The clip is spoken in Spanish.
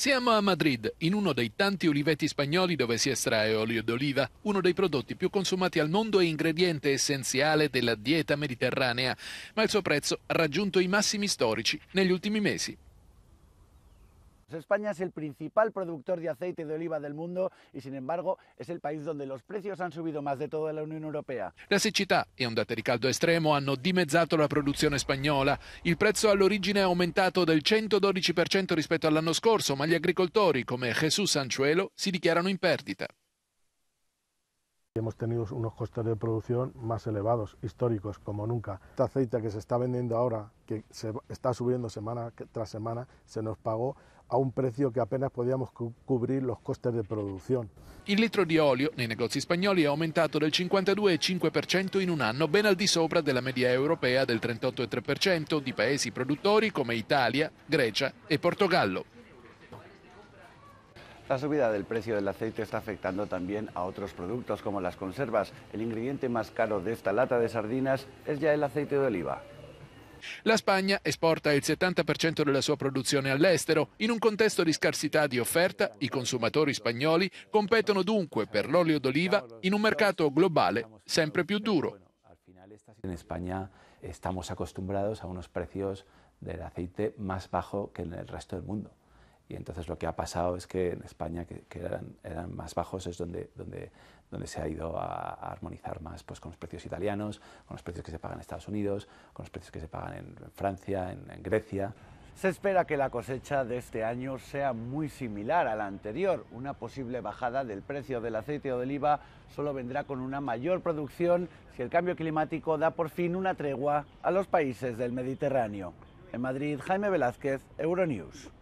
Siamo a Madrid, in uno dei tanti oliveti spagnoli dove si estrae olio d'oliva, uno dei prodotti più consumati al mondo e ingrediente essenziale della dieta mediterranea, ma il suo prezzo ha raggiunto i massimi storici negli ultimi mesi. España es el principal productor de aceite de oliva del mundo y sin embargo es el país donde los precios han subido más de toda la Unione Europea. La siccità e ondate di caldo estremo hanno dimezzato la produzione spagnola. Il prezzo all'origine è aumentato del 112% rispetto all'anno scorso, ma gli agricoltori come Jesús Sanchuelo si dichiarano in perdita. Hemos tenido unos costes de producción más elevados, históricos, como nunca. Este aceite que se está vendiendo ahora, que se está subiendo semana tras semana, se nos pagó a un precio que apenas podíamos cubrir los costes de producción. El litro de olio nei negocios españoles ha aumentado del 52,5% en un año, bien al di de la media europea del 38,3% de países productores como Italia, Grecia y e Portugal. La subida del precio del aceite está afectando también a otros productos como las conservas. El ingrediente más caro de esta lata de sardinas es ya el aceite de oliva. La España exporta el 70% de su producción al all'estero. En un contesto de scarsità di offerta, i consumatori spagnoli competono dunque per de oliva en un mercado global siempre più duro. En España estamos acostumbrados a unos precios del aceite más bajo que en el resto del mundo. Y entonces lo que ha pasado es que en España, que, eran, más bajos, es donde, se ha ido a, armonizar más pues, con los precios italianos, con los precios que se pagan en Estados Unidos, con los precios que se pagan en, Francia, en, en Grecia. Se espera que la cosecha de este año sea muy similar a la anterior. Una posible bajada del precio del aceite de oliva solo vendrá con una mayor producción si el cambio climático da por fin una tregua a los países del Mediterráneo. En Madrid, Jaime Velázquez, Euronews.